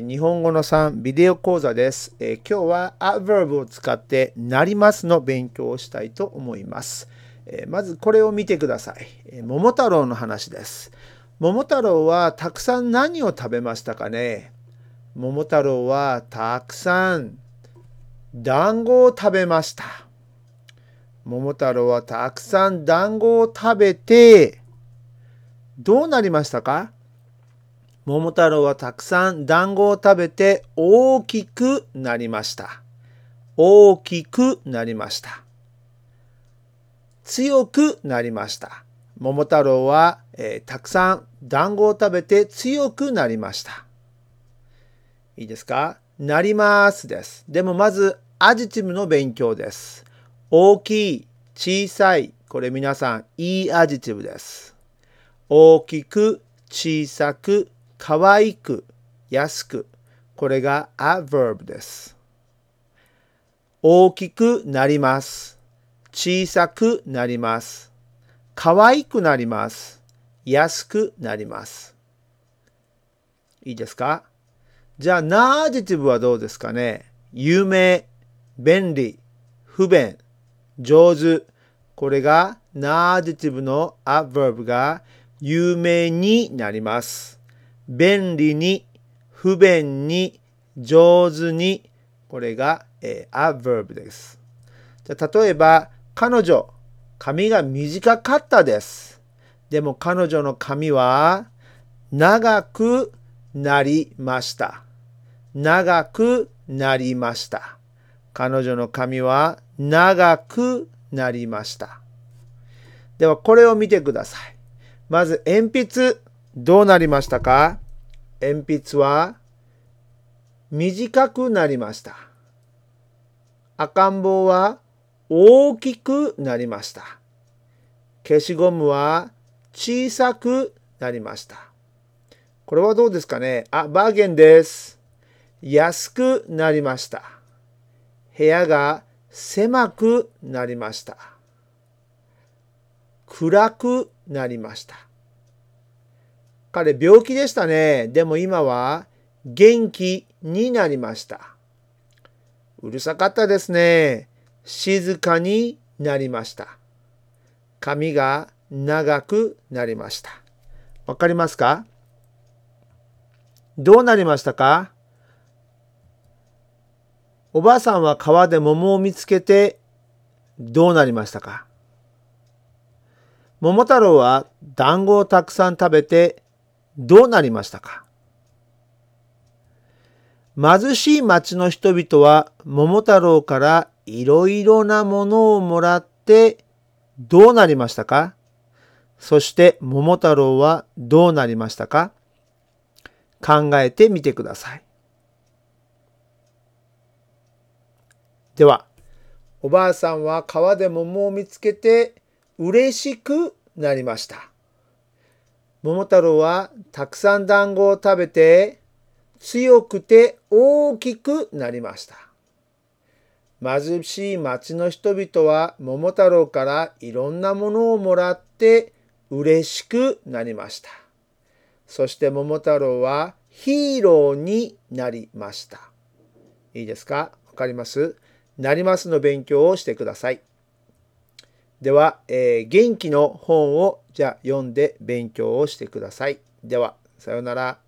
日本語の3ビデオ講座です、えー、今日は adverb を使ってなりますの勉強をしたいと思います、えー、まずこれを見てください、えー、桃太郎の話です桃太郎はたくさん何を食べましたかね桃太郎はたくさん団子を食べました桃太郎はたくさん団子を食べてどうなりましたか桃太郎はたくさん団子を食べて大きくなりました。大きくなりました。強くなりました。桃太郎は、えー、たくさん団子を食べて強くなりました。いいですかなりますです。でもまずアジティブの勉強です。大きい、小さい、これ皆さんいいアジティブです。大きく、小さく、可愛く、安く。これが a verb です。大きくなります。小さくなります。可愛くなります。安くなります。いいですかじゃあ、ナージティブはどうですかね有名、便利、不便、上手。これがナージティブのア verb が有名になります。便利に、不便に、上手に、これが、えー、adverb です。じゃ例えば、彼女、髪が短かったです。でも彼女の髪は長くなりました。長くなりました。彼女の髪は長くなりました。ではこれを見てください。まず鉛筆。どうなりましたか鉛筆は短くなりました。赤ん坊は大きくなりました。消しゴムは小さくなりました。これはどうですかねあ、バーゲンです。安くなりました。部屋が狭くなりました。暗くなりました。彼病気でしたね。でも今は元気になりました。うるさかったですね。静かになりました。髪が長くなりました。わかりますかどうなりましたかおばあさんは川で桃を見つけてどうなりましたか桃太郎は団子をたくさん食べてどうなりましたか貧しい町の人々は桃太郎からいろいろなものをもらってどうなりましたかそして桃太郎はどうなりましたか考えてみてください。では、おばあさんは川で桃を見つけて嬉しくなりました。桃太郎はたくさん団子を食べて強くて大きくなりました。貧しい町の人々は桃太郎からいろんなものをもらって嬉しくなりました。そして桃太郎はヒーローになりました。いいですかわかりますなりますの勉強をしてください。では、えー、元気の本をじゃあ読んで勉強をしてください。では、さようなら。